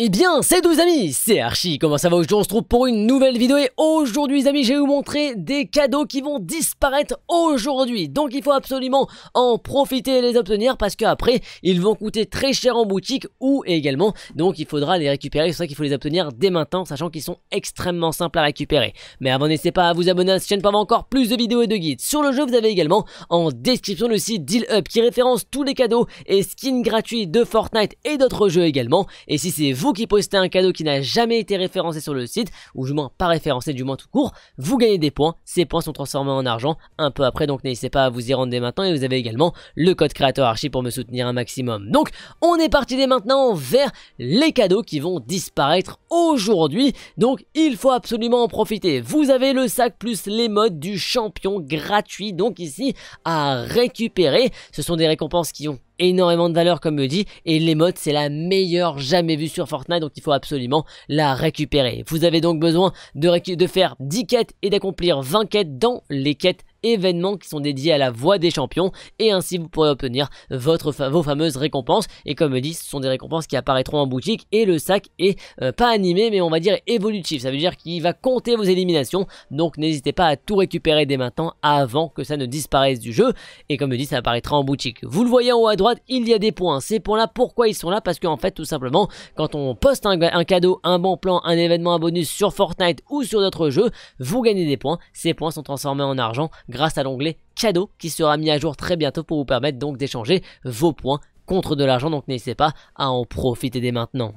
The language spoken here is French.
Et eh bien, c'est tous amis, c'est Archie, comment ça va aujourd'hui On se trouve pour une nouvelle vidéo et aujourd'hui les amis, je vais vous montrer des cadeaux qui vont disparaître aujourd'hui. Donc il faut absolument en profiter et les obtenir parce qu'après, ils vont coûter très cher en boutique ou également, donc il faudra les récupérer. C'est ça qu'il faut les obtenir dès maintenant, sachant qu'ils sont extrêmement simples à récupérer. Mais avant, n'hésitez pas à vous abonner à cette chaîne pour avoir encore plus de vidéos et de guides. Sur le jeu, vous avez également en description le site Deal Up qui référence tous les cadeaux et skins gratuits de Fortnite et d'autres jeux également. Et si c'est vous vous qui postez un cadeau qui n'a jamais été référencé sur le site, ou du moins pas référencé du moins tout court, vous gagnez des points, ces points sont transformés en argent un peu après, donc n'hésitez pas à vous y rendre dès maintenant, et vous avez également le code créateur archi pour me soutenir un maximum. Donc on est parti dès maintenant vers les cadeaux qui vont disparaître aujourd'hui, donc il faut absolument en profiter. Vous avez le sac plus les modes du champion gratuit, donc ici à récupérer, ce sont des récompenses qui ont énormément de valeur comme le dit et l'émote c'est la meilleure jamais vue sur Fortnite donc il faut absolument la récupérer. Vous avez donc besoin de, de faire 10 quêtes et d'accomplir 20 quêtes dans les quêtes événements qui sont dédiés à la voix des champions et ainsi vous pourrez obtenir votre vos fameuses récompenses et comme dit ce sont des récompenses qui apparaîtront en boutique et le sac est euh, pas animé mais on va dire évolutif ça veut dire qu'il va compter vos éliminations donc n'hésitez pas à tout récupérer dès maintenant avant que ça ne disparaisse du jeu et comme dit ça apparaîtra en boutique vous le voyez en haut à droite il y a des points ces points là pourquoi ils sont là parce qu'en fait tout simplement quand on poste un cadeau un bon plan un événement un bonus sur Fortnite ou sur d'autres jeux vous gagnez des points ces points sont transformés en argent grâce à l'onglet cadeau qui sera mis à jour très bientôt pour vous permettre donc d'échanger vos points contre de l'argent, donc n'hésitez pas à en profiter dès maintenant.